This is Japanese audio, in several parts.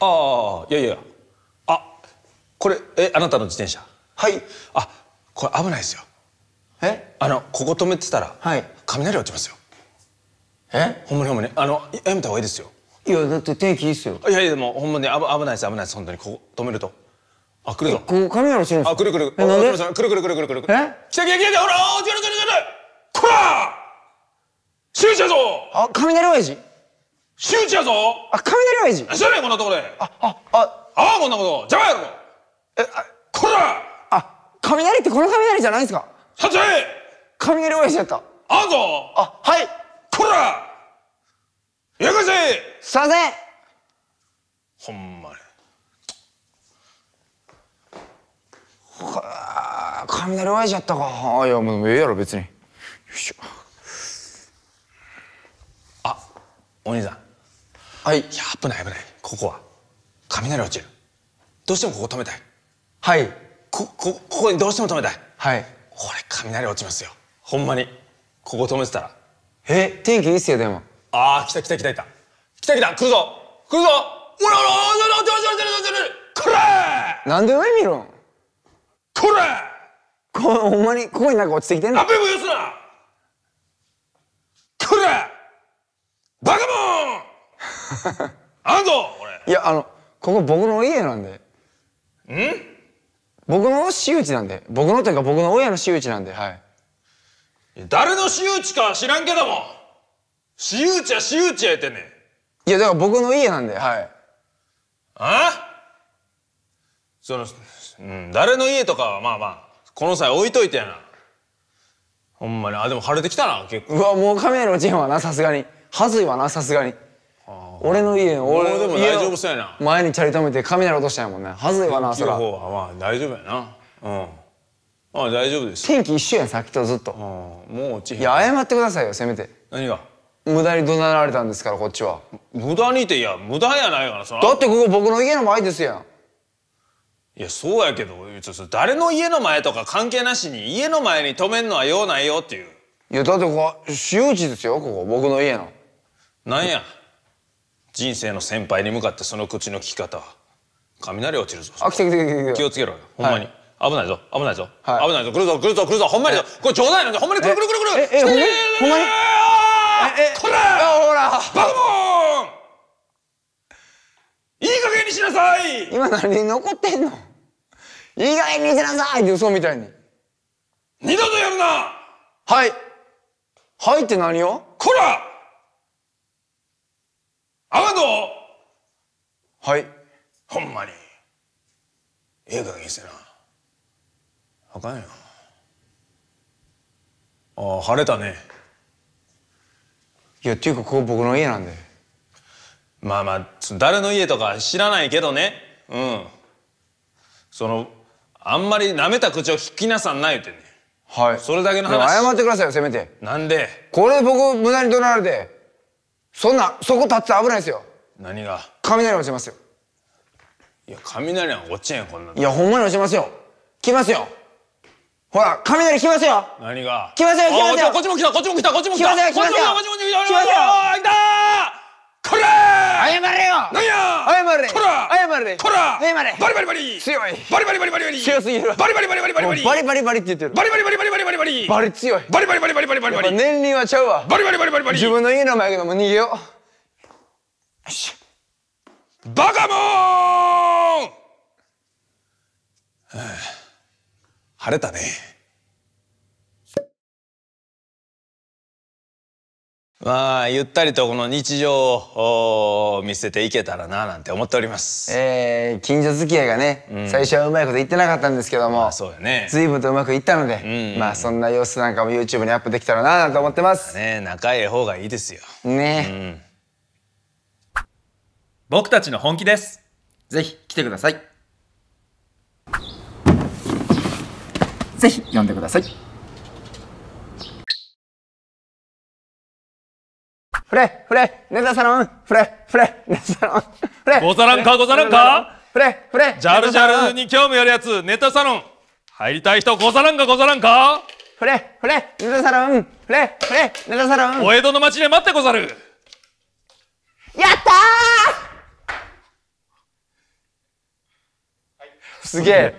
ああいやいやあこれえあなたの自転車はいあこれ危ないですよえあのここ止めてたら、はい、雷落ちますよえほんまにほんまにあのやめた方がいいですよいやだって天気いいっすよいやいやでもほんまに危ないです危ないです本当にここ止めるとあ来るぞここ雷落ちるんですかあ来る来るえなんで来る来る来る来る来るえ来た来た来たほら落ちる落ちる落るこら終始やぞあ雷親父周知やぞあ、雷親父知らねえ、こんなとこであ、あ、あ、ああ、こんなこと邪魔やろえ、あ、こらあ、雷ってこの雷じゃないんですかさて雷親父やったあんぞあ、はいこらやかせさいせほんまにはぁ、雷親父やったかあ、いや、もうええやろ、別によいしょあ、お兄さんはいいや危ない危ないここは雷落ちるどうしてもここ止めたいはいここここにどうしても止めたいはいこれ雷落ちますよほんまにここ止めてたらえ天気いいっすよでもああ来た来た来た来た来た来た来るぞ来るぞおらおらおらおら落ちる落ちる落ちる落ちるこれなんで上見るんこれこほんまにここになんか落ちてきてんのあべもよすなあんぞいやあのここ僕の家なんでん僕の私有地なんで僕のというか僕の親の私有地なんではい誰の私有地か知らんけども私有地は私有地やてねいやだから僕の家なんではいあその、うん、誰の家とかはまあまあこの際置いといてやなほんまにあでも晴れてきたな結構うわもうカメラのチーはなさすがにはずいわなさすがに俺の家俺の家大丈夫そうやな前にチャリ止めて雷落としたんやもんねはずいわなそら天気はまあ大丈夫やなうんああ大丈夫です天気一緒やんさっきとずっともう落ちへんいや謝ってくださいよせめて何が無駄に怒鳴られたんですからこっちは無駄にっていや無駄やないからさだってここ僕の家の前ですやんいやそうやけど誰の家の前とか関係なしに家の前に止めんのは用ないよっていういやだってここ私有地ですよここ僕の家のなんや人生の先輩に向かってその口の聞き方雷落ちるぞあ来て来て来て気をつけろよほんまに、はい危ないぞ危ないぞ、はい、危ないぞ来るぞ来るぞ来るぞほんまにぞこれ冗談やのほんまにくるくるくる来るええほほんまにえこらあほらバカモンいい加減にしなさい今何残ってんのいい加減にしなさいって嘘みたいに二度とやるなはいはいって何よこらあ天野はいほんまにええ加減してなあかんよああ晴れたねいやっていうかここ僕の家なんでまあまあ誰の家とか知らないけどねうんそのあんまり舐めた口を聞きなさんな言うてんねはいそれだけの話謝ってくださいよせめてなんでこれ僕無駄に怒られてそんなそこ立って危ないですよ何が雷落ちますよいや雷は落ちへんこんなのいやほんまに落ちますよ来ますよほら雷来ますよ何が来ますよ来ますよこっちも来たこっちも来たこっちも来た来ますよ来ますよこっちも来た来ますよ来まよ。来たこら謝れよ何や謝れこらまでこらヘイまでバリバリバリ強いバリバリバリバリバリ強すぎるバリバリバリバリバリバリバリバリバリって言ってるバリバリバリバリバリバリバリバリ強いバリバリバリバリバリバリバリ年輪はちゃうわバリバリバリバリバリ自分の家の前でも逃げようよしバカモン晴れたねまあゆったりとこの日常を見せていけたらななんて思っております。えー、近所付き合いがね、うん、最初はうまいこと言ってなかったんですけども、まあ、そうよね。随分とうまくいったので、うんうん、まあそんな様子なんかも YouTube にアップできたらななんて思ってます。ね仲いい方がいいですよ。ね、うん、僕たちの本気です。ぜひ来てください。ぜひ読んでください。レ、フレ、ネザサロン、フレ、フレ、ネザサロン、フレ。ござらんか、ござらんか。フレ、フレ。ジャルジャルに興味あるやつ、ネタサロン。入りたい人、ござらんか、ござらんか。フレ、フレ、ネタサロン、フレ、フレ、ネタサロン。お江戸の町で待ってござる。やったー。すげえ。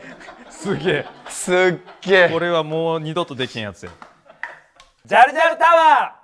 すげえ。すっげえ。これはもう二度とできへんやつや。ジャルジャルタワー。